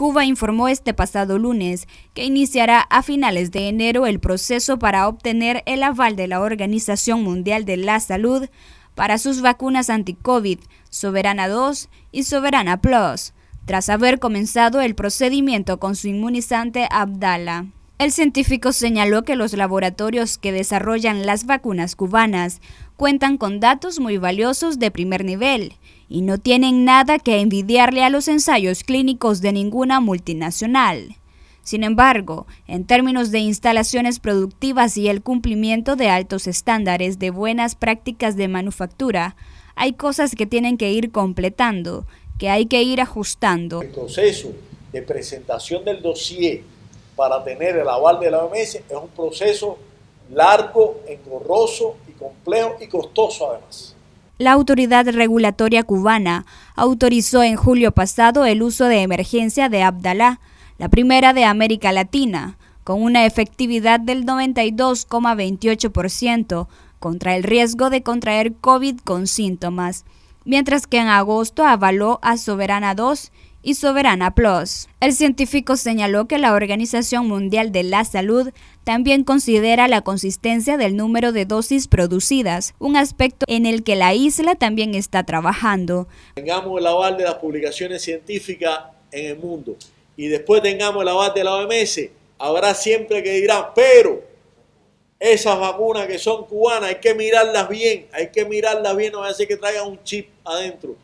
Cuba informó este pasado lunes que iniciará a finales de enero el proceso para obtener el aval de la Organización Mundial de la Salud para sus vacunas anti-COVID, Soberana 2 y Soberana Plus, tras haber comenzado el procedimiento con su inmunizante Abdala. El científico señaló que los laboratorios que desarrollan las vacunas cubanas cuentan con datos muy valiosos de primer nivel y no tienen nada que envidiarle a los ensayos clínicos de ninguna multinacional. Sin embargo, en términos de instalaciones productivas y el cumplimiento de altos estándares de buenas prácticas de manufactura, hay cosas que tienen que ir completando, que hay que ir ajustando. El proceso de presentación del dossier para tener el aval de la OMS es un proceso largo, engorroso y complejo y costoso además. La autoridad regulatoria cubana autorizó en julio pasado el uso de emergencia de Abdalá, la primera de América Latina, con una efectividad del 92,28% contra el riesgo de contraer COVID con síntomas, mientras que en agosto avaló a Soberana 2 y Soberana Plus. El científico señaló que la Organización Mundial de la Salud también considera la consistencia del número de dosis producidas, un aspecto en el que la isla también está trabajando. Tengamos el aval de las publicaciones científicas en el mundo y después tengamos el aval de la OMS, habrá siempre que dirán, pero esas vacunas que son cubanas hay que mirarlas bien, hay que mirarlas bien, no va a que traigan un chip adentro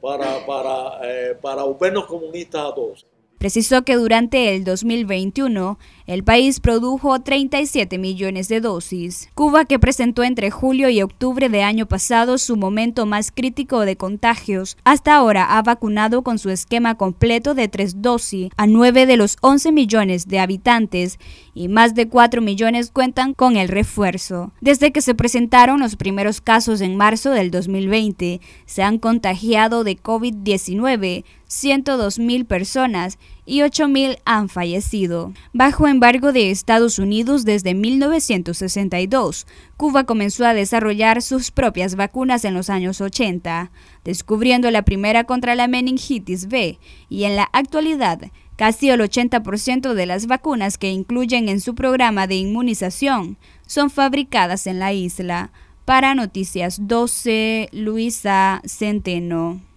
para, para, eh, para volvernos comunistas a todos. Precisó que durante el 2021 el país produjo 37 millones de dosis. Cuba, que presentó entre julio y octubre de año pasado su momento más crítico de contagios, hasta ahora ha vacunado con su esquema completo de tres dosis a 9 de los 11 millones de habitantes y más de 4 millones cuentan con el refuerzo. Desde que se presentaron los primeros casos en marzo del 2020, se han contagiado de COVID-19 102.000 personas y 8.000 han fallecido. Bajo embargo de Estados Unidos desde 1962, Cuba comenzó a desarrollar sus propias vacunas en los años 80, descubriendo la primera contra la meningitis B, y en la actualidad, casi el 80% de las vacunas que incluyen en su programa de inmunización son fabricadas en la isla. Para Noticias 12, Luisa Centeno.